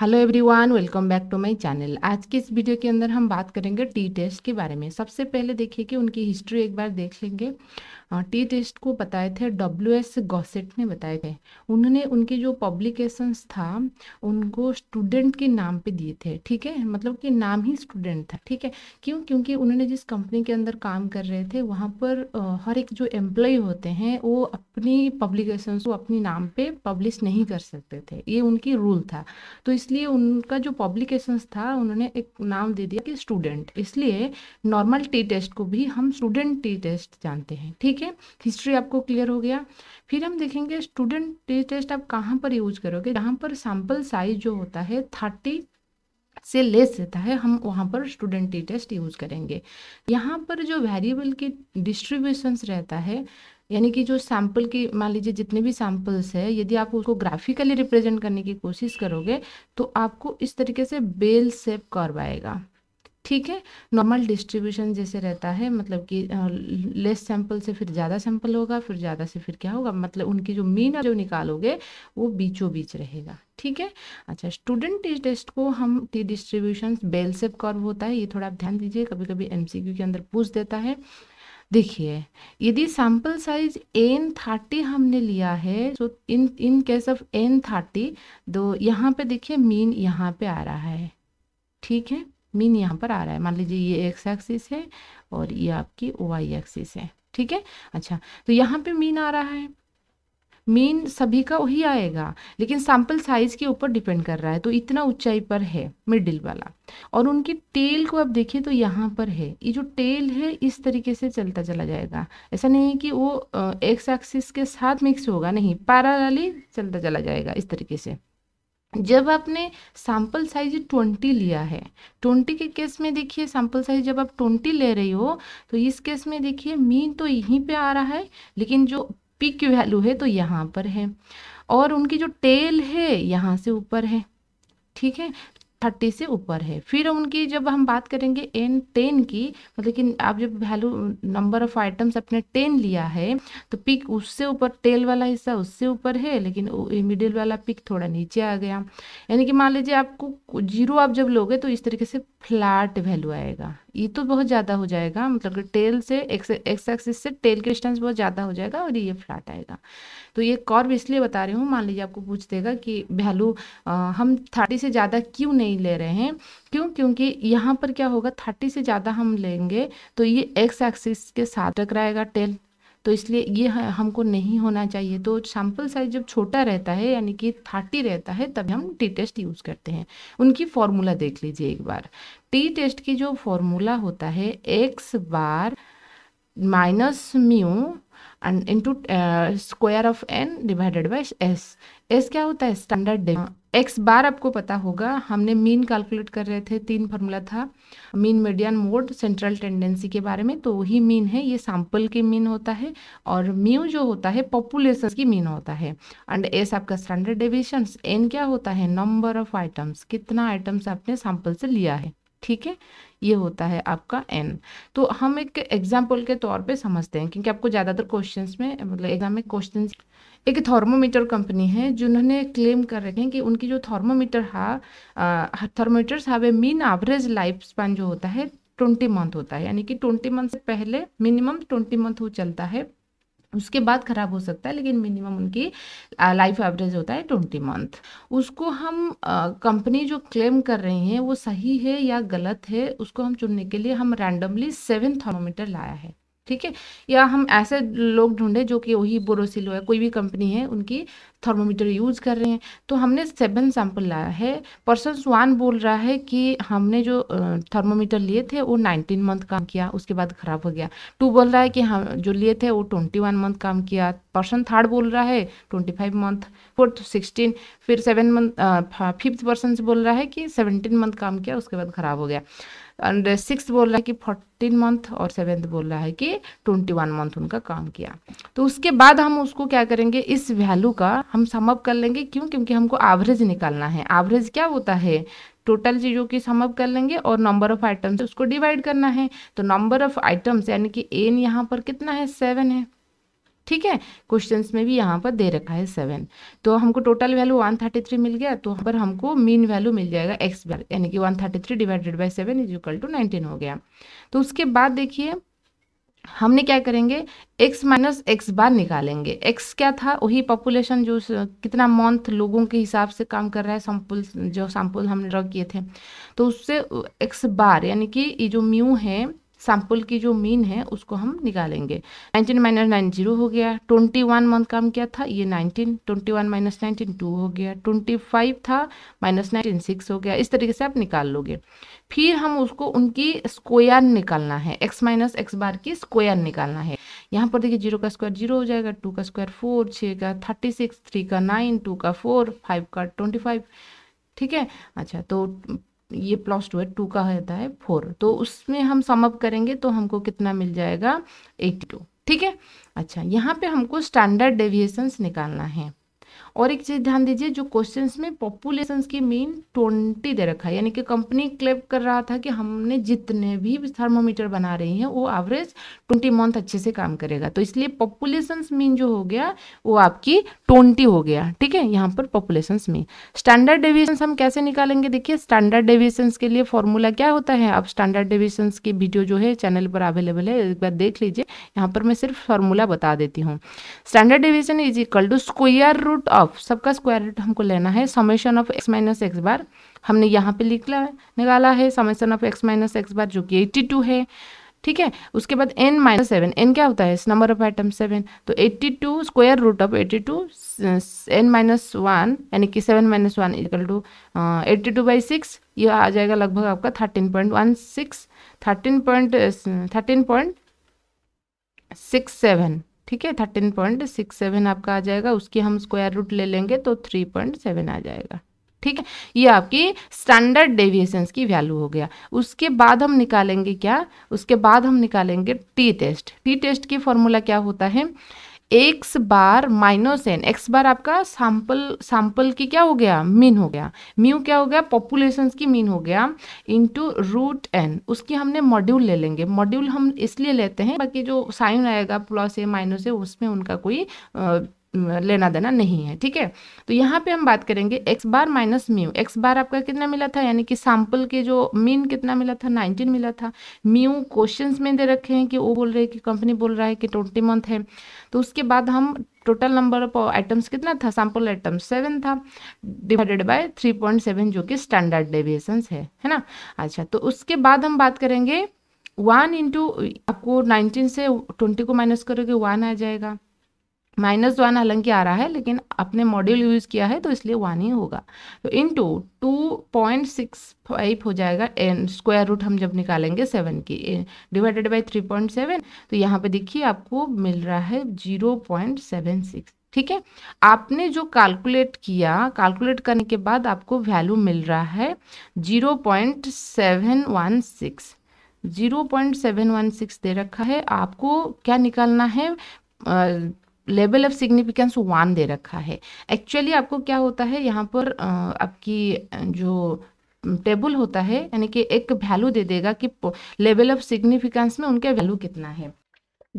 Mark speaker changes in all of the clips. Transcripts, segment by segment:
Speaker 1: hello everyone welcome back to my channel आज के इस वीडियो के अंदर हम बात करेंगे टी टेस्ट के बारे में सबसे पहले देखिए कि उनकी हिस्ट्री एक बार देख लेंगे हाँ, टी टेस्ट को बताए थे डब्ल्यू एस गॉसेट ने बताए थे उन्होंने उनके जो पब्लिकेशंस था उनको स्टूडेंट के नाम पे दिए थे ठीक है मतलब कि नाम ही स्टूडेंट था ठीक है क्यों क्योंकि उन्होंने जिस कंपनी के अंदर काम कर रहे थे वहाँ पर हर एक जो एम्प्लॉय होते हैं वो अपनी पब्लिकेशन को अपने नाम पर पब्लिश नहीं कर सकते थे ये उनकी रूल था तो इसलिए उनका जो पब्लिकेशंस था उन्होंने एक नाम दे दिया कि स्टूडेंट इसलिए नॉर्मल टी टेस्ट को भी हम स्टूडेंट टी टेस्ट जानते हैं ठीक है ठीक है हिस्ट्री आपको क्लियर हो गया फिर हम देखेंगे स्टूडेंट टेस्ट टेस्ट आप कहाँ पर यूज करोगे जहाँ पर सैम्पल साइज जो होता है थर्टी से लेस रहता है हम वहाँ पर स्टूडेंट टी टेस्ट यूज़ करेंगे यहाँ पर जो वेरिएबल की डिस्ट्रीब्यूशन रहता है यानी कि जो सैम्पल की मान लीजिए जितने भी सैम्पल्स है यदि आप उसको ग्राफिकली रिप्रेजेंट करने की कोशिश करोगे तो आपको इस तरीके से बेल सेप करवाएगा ठीक है नॉर्मल डिस्ट्रीब्यूशन जैसे रहता है मतलब कि लेस सैंपल से फिर ज़्यादा सैंपल होगा फिर ज़्यादा से फिर क्या होगा मतलब उनकी जो मीन जो निकालोगे वो बीचों बीच रहेगा ठीक है अच्छा स्टूडेंट टी टेस्ट को हम T distribution bell shape curve होता है ये थोड़ा आप ध्यान दीजिए कभी कभी एम के अंदर पूछ देता है देखिए यदि सैंपल साइज एन थर्टी हमने लिया है तो in in case of N thirty तो यहाँ पे देखिए मीन यहाँ पे आ रहा है ठीक है मीन यहाँ पर आ रहा है मान लीजिए ये एक्स एक्सिस है और ये आपकी वाई एक्सिस है ठीक है अच्छा तो यहाँ पे मीन आ रहा है मीन सभी का वही आएगा लेकिन सैंपल साइज के ऊपर डिपेंड कर रहा है तो इतना ऊंचाई पर है मिडिल वाला और उनकी टेल को आप देखिए तो यहाँ पर है ये जो टेल है इस तरीके से चलता चला जाएगा ऐसा नहीं है कि वो एक्स एक्सिस के साथ मिक्स होगा नहीं पैरालली चलता चला जाएगा इस तरीके से जब आपने सैम्पल साइज ट्वेंटी लिया है ट्वेंटी के केस में देखिए सैम्पल साइज जब आप ट्वेंटी ले रही हो तो इस केस में देखिए मीन तो यहीं पे आ रहा है लेकिन जो पिक वैल्यू है तो यहाँ पर है और उनकी जो टेल है यहाँ से ऊपर है ठीक है थर्टी से ऊपर है फिर उनकी जब हम बात करेंगे एन टेन की मतलब कि आप जब वैल्यू नंबर ऑफ आइटम्स आपने टेन लिया है तो पिक उससे ऊपर टेल वाला हिस्सा उससे ऊपर है लेकिन मिडिल वाला पिक थोड़ा नीचे आ गया यानी कि मान लीजिए आपको जीरो आप जब लोगे तो इस तरीके से फ्लैट वैल्यू आएगा ये तो बहुत ज़्यादा हो जाएगा मतलब कि टेल से एक्स एक्स एक्सिस से टेल के डिस्टेंस बहुत ज़्यादा हो जाएगा और ये फ्लैट आएगा तो ये कॉर्व इसलिए बता रही हूँ मान लीजिए आपको पूछ देगा कि वैल्यू हम थर्टी से ज़्यादा क्यों नहीं नहीं ले रहे हैं क्यों क्योंकि यहाँ पर क्या होगा थर्टी से ज़्यादा हम लेंगे तो ये एक्स एक्सिस के साथ टकराएगा टेल तो इसलिए ये हमको नहीं होना चाहिए तो सैम्पल साइज जब छोटा रहता है यानी कि थर्टी रहता है तब हम टी टेस्ट यूज़ करते हैं उनकी फॉर्मूला देख लीजिए एक बार टी टेस्ट की जो फॉर्मूला होता है X bar minus mu into square of N divided by S S क्या होता है स्टैंडर्ड एक्स बार आपको पता होगा हमने मीन कैलकुलेट कर रहे थे तीन फार्मूला था mean median mode central tendency के बारे में तो वही मीन है ये सैंपल के मीन होता है और म्यू जो होता है पॉपुलेशन की मीन होता है एंड एस आपका स्टैंडर्ड डेविएशन एन क्या होता है नंबर ऑफ आइटम्स कितना आइटम्स आपने सैंपल से लिया है ठीक है ये होता है आपका एन तो हम एक एग्जाम्पल के तौर पे समझते हैं क्योंकि आपको ज़्यादातर क्वेश्चंस में मतलब एग्जाम में क्वेश्चंस एक थर्मोमीटर कंपनी है जिन्होंने क्लेम कर रखे हैं कि उनकी जो थर्मोमीटर है थर्मोमीटर्स हावे मीन एवरेज लाइफ स्पैन जो होता है ट्वेंटी मंथ होता है यानी कि ट्वेंटी मंथ से पहले मिनिमम ट्वेंटी मंथ वो चलता है उसके बाद ख़राब हो सकता है लेकिन मिनिमम उनकी लाइफ एवरेज होता है ट्वेंटी मंथ उसको हम कंपनी जो क्लेम कर रही हैं वो सही है या गलत है उसको हम चुनने के लिए हम रैंडमली सेवन थर्मोमीटर लाया है ठीक है या हम ऐसे लोग ढूंढे जो कि वही बोरोसिल है कोई भी कंपनी है उनकी थर्मोमीटर यूज़ कर रहे हैं तो हमने सेवन सैंपल लाया है पर्सन वन बोल रहा है कि हमने जो थर्मोमीटर लिए थे वो नाइनटीन मंथ काम किया उसके बाद ख़राब हो गया टू बोल रहा है कि हम जो लिए थे वो ट्वेंटी वन मंथ काम किया पर्सन थर्ड बोल रहा है twenty five month fourth sixteen फिर सेवन मंथ फिफ्थ पर्सन बोल रहा है कि सेवनटीन मंथ काम किया उसके बाद ख़राब हो गया एंड सिक्स रहा है कि फोर्टीन मंथ और सेवेंथ बोल रहा है कि ट्वेंटी वन मंथ उनका काम किया तो उसके बाद हम उसको क्या करेंगे इस वैल्यू का हम समअप कर लेंगे क्यों क्योंकि हमको एवरेज निकालना है एवरेज क्या होता है टोटल चीज़ों की समअप कर लेंगे और नंबर ऑफ आइटम्स उसको डिवाइड करना है तो नंबर ऑफ आइटम्स यानी कि एन यहाँ पर कितना है सेवन है ठीक है क्वेश्चंस में भी यहाँ पर दे रखा है सेवन तो हमको total value one thirty three मिल गया तो वहाँ पर हमको मीन वैल्यू मिल जाएगा एक्स बार यानी कि one thirty three divided by seven is equal to nineteen हो गया तो उसके बाद देखिए हमने क्या करेंगे x माइनस एक्स बार निकालेंगे x क्या था वही पॉपुलेशन जो कितना मंथ लोगों के हिसाब से काम कर रहा है सैंपल जो सैंपल हमने ड्रॉ किए थे तो उससे x बार यानी कि ये जो म्यू है सैम्पल की जो मीन है उसको हम निकालेंगे 19 माइनस नाइन जीरो हो गया 21 मंथ काम किया था ये 19 21 माइनस नाइनटीन टू हो गया 25 था माइनस नाइनटीन सिक्स हो गया इस तरीके से आप निकाल लोगे फिर हम उसको उनकी स्क्वायर निकालना है एक्स माइनस एक्स बार की स्क्वायर निकालना है यहाँ पर देखिए जीरो का स्क्वायर जीरो हो जाएगा टू का स्क्वायर फोर छः का थर्टी सिक्स थ्री का नाइन टू का फोर फाइव का ट्वेंटी फाइव ठीक है अच्छा तो ये प्लस टू है टू का रहता है फोर तो उसमें हम अप करेंगे तो हमको कितना मिल जाएगा एट्टी टू ठीक है अच्छा यहाँ पे हमको स्टैंडर्ड डेविएशंस निकालना है और एक चीज़ ध्यान दीजिए जो क्वेश्चन में पॉपुलेशन की मीन ट्वेंटी दे रखा है यानी कि कंपनी क्लेम कर रहा था कि हमने जितने भी थर्मोमीटर बना रही हैं वो एवरेज ट्वेंटी मंथ अच्छे से काम करेगा तो इसलिए पॉपुलेशन मीन जो हो गया वो आपकी ट्वेंटी हो गया ठीक है यहाँ पर पॉपुलेशन मीन स्टैंडर्ड डेविएशन हम कैसे निकालेंगे देखिए स्टैंडर्ड डेविएशन के लिए फॉर्मूला क्या होता है आप स्टैंडर्ड डेविएशन की वीडियो जो है चैनल पर अवेलेबल है एक बार देख लीजिए यहाँ पर मैं सिर्फ फॉर्मूला बता देती हूँ standard division is equal to square root root तो ऑफ सबका स्क्वायर रूट हमको लेना है summation of X minus X bar हमने यहाँ पे लिख ला निकाला है summation of X minus X bar जो कि एट्टी टू है ठीक है उसके बाद एन माइनस सेवन एन क्या होता है नंबर ऑफ आइटम सेवन तो eighty two square root of eighty two N minus one यानी कि seven minus one equal to eighty two by six ये आ जाएगा लगभग आपका thirteen point one six thirteen point thirteen point six seven ठीक है थर्टीन पॉइंट सिक्स सेवन आपका आ जाएगा उसकी हम स्क्वायर रूट ले लेंगे तो थ्री पॉइंट सेवन आ जाएगा ठीक है ये आपकी स्टैंडर्ड डेविएशंस की वैल्यू हो गया उसके बाद हम निकालेंगे क्या उसके बाद हम निकालेंगे टी टेस्ट टी टेस्ट की फॉर्मूला क्या होता है X bar minus N X bar आपका सैंपल सैंपल की क्या हो गया मीन हो गया म्यू क्या हो गया पॉपुलेशन की मीन हो गया इंटू रूट एन उसकी हमने मॉड्यूल ले लेंगे मॉड्यूल हम इसलिए लेते हैं बाकी जो साइन आएगा प्लस ए माइनस ए उसमें उनका कोई आ, लेना देना नहीं है ठीक है तो यहाँ पे हम बात करेंगे X bar minus mu X bar आपका कितना मिला था यानी कि सैम्पल के जो मीन कितना मिला था 19 मिला था म्यू क्वेश्चंस में दे रखे हैं कि वो बोल रहे हैं कि कंपनी बोल रहा है कि ट्वेंटी मंथ है तो उसके बाद हम टोटल नंबर ऑफ आइटम्स कितना था सैम्पल आइटम्स सेवन था divided by three point seven जो कि स्टैंडर्ड डेविएशन है है ना अच्छा तो उसके बाद हम बात करेंगे वन इंटू आपको नाइनटीन से ट्वेंटी को माइनस करोगे वन आ जाएगा माइनस वन हालांकि आ रहा है लेकिन अपने मॉड्यूल यूज़ किया है तो इसलिए वन ही होगा तो into two point six five हो जाएगा एन स्क्वायर रूट हम जब निकालेंगे सेवन की divided by three point seven तो यहाँ पे देखिए आपको मिल रहा है जीरो पॉइंट सेवन सिक्स ठीक है आपने जो कैलकुलेट किया कैलकुलेट करने के बाद आपको वैल्यू मिल रहा है zero point seven one six zero point seven one six दे रखा है आपको क्या निकालना है लेवल ऑफ सिग्निफिकेंस वन दे रखा है एक्चुअली आपको क्या होता है यहाँ पर आपकी जो टेबल होता है यानी कि एक वैल्यू दे देगा कि लेवल ऑफ सिग्निफिकेंस में उनका वैल्यू कितना है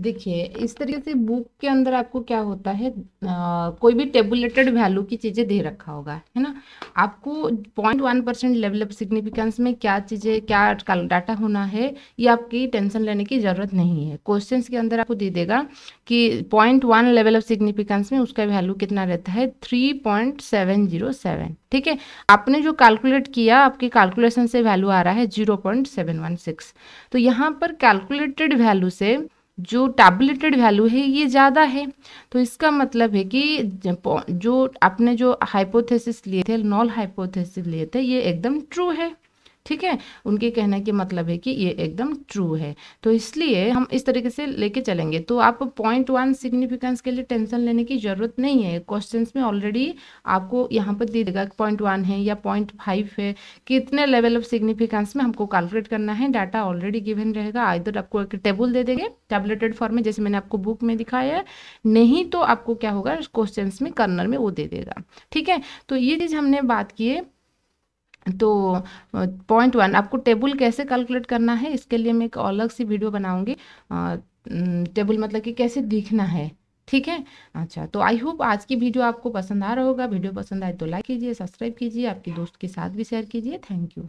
Speaker 1: देखिए इस तरीके से बुक के अंदर आपको क्या होता है आ, कोई भी टेबुलेटेड वैल्यू की चीज़ें दे रखा होगा है ना आपको point one percent level of significance में क्या चीज़ें क्या डाटा होना है ये आपकी टेंशन लेने की ज़रूरत नहीं है क्वेश्चंस के अंदर आपको दे देगा कि point one level of significance में उसका वैल्यू कितना रहता है three point seven zero seven ठीक है आपने जो कैलकुलेट किया आपके कैलकुलेशन से वैल्यू आ रहा है zero point seven one six तो यहाँ पर कैलकुलेटेड वैल्यू से जो टैबलेटेड वैल्यू है ये ज़्यादा है तो इसका मतलब है कि जो आपने जो हाइपोथेसिस लिए थे नॉल हाइपोथेसिस लिए थे ये एकदम ट्रू है ठीक है उनके कहने के मतलब है कि ये एकदम ट्रू है तो इसलिए हम इस तरीके से लेके चलेंगे तो आप पॉइंट वन सिग्निफिकेंस के लिए टेंशन लेने की ज़रूरत नहीं है क्वेश्चन में ऑलरेडी आपको यहाँ पर दे देगा पॉइंट वन है या पॉइंट फाइव है कितने लेवल ऑफ सिग्निफिकेंस में हमको कैलकुलेट करना है डाटा ऑलरेडी गिवन रहेगा आइधर आपको एक टेबल दे देंगे टेबलेटेड फॉर्म में जैसे मैंने आपको बुक में दिखाया है नहीं तो आपको क्या होगा क्वेश्चन में कर्नर में वो दे देगा ठीक है तो ये चीज़ हमने बात की है तो पॉइंट वन आपको टेबल कैसे कैलकुलेट करना है इसके लिए मैं एक अलग सी वीडियो बनाऊंगी टेबल मतलब कि कैसे दिखना है ठीक है अच्छा तो आई होप आज की वीडियो आपको पसंद आ रहा होगा वीडियो पसंद आए तो लाइक कीजिए सब्सक्राइब कीजिए आपके दोस्त के साथ भी शेयर कीजिए थैंक यू